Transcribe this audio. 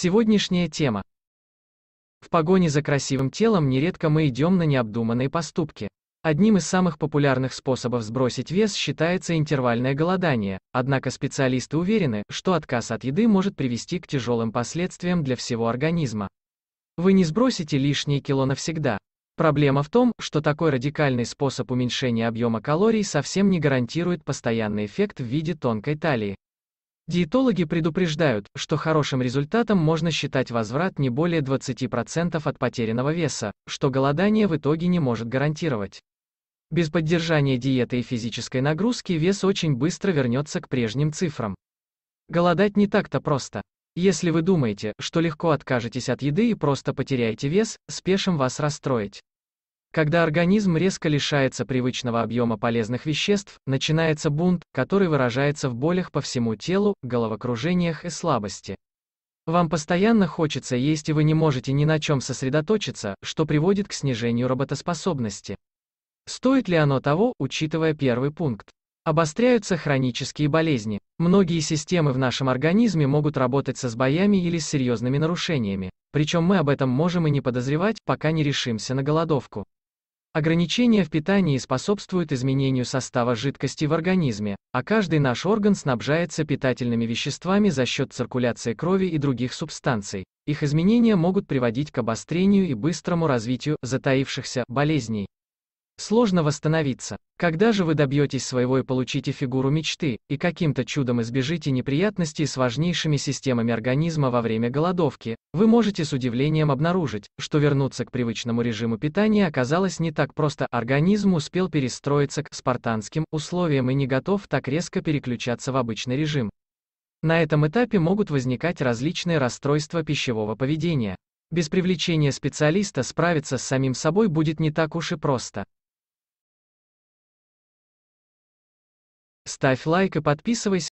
Сегодняшняя тема. В погоне за красивым телом нередко мы идем на необдуманные поступки. Одним из самых популярных способов сбросить вес считается интервальное голодание, однако специалисты уверены, что отказ от еды может привести к тяжелым последствиям для всего организма. Вы не сбросите лишние кило навсегда. Проблема в том, что такой радикальный способ уменьшения объема калорий совсем не гарантирует постоянный эффект в виде тонкой талии. Диетологи предупреждают, что хорошим результатом можно считать возврат не более 20% от потерянного веса, что голодание в итоге не может гарантировать. Без поддержания диеты и физической нагрузки вес очень быстро вернется к прежним цифрам. Голодать не так-то просто. Если вы думаете, что легко откажетесь от еды и просто потеряете вес, спешим вас расстроить. Когда организм резко лишается привычного объема полезных веществ, начинается бунт, который выражается в болях по всему телу, головокружениях и слабости. Вам постоянно хочется есть и вы не можете ни на чем сосредоточиться, что приводит к снижению работоспособности. Стоит ли оно того, учитывая первый пункт? Обостряются хронические болезни. Многие системы в нашем организме могут работать со сбоями или с серьезными нарушениями. Причем мы об этом можем и не подозревать, пока не решимся на голодовку. Ограничения в питании способствуют изменению состава жидкости в организме, а каждый наш орган снабжается питательными веществами за счет циркуляции крови и других субстанций. Их изменения могут приводить к обострению и быстрому развитию затаившихся болезней. Сложно восстановиться. Когда же вы добьетесь своего и получите фигуру мечты, и каким-то чудом избежите неприятностей с важнейшими системами организма во время голодовки, вы можете с удивлением обнаружить, что вернуться к привычному режиму питания оказалось не так просто. Организм успел перестроиться к спартанским условиям и не готов так резко переключаться в обычный режим. На этом этапе могут возникать различные расстройства пищевого поведения. Без привлечения специалиста справиться с самим собой будет не так уж и просто. Ставь лайк и подписывайся.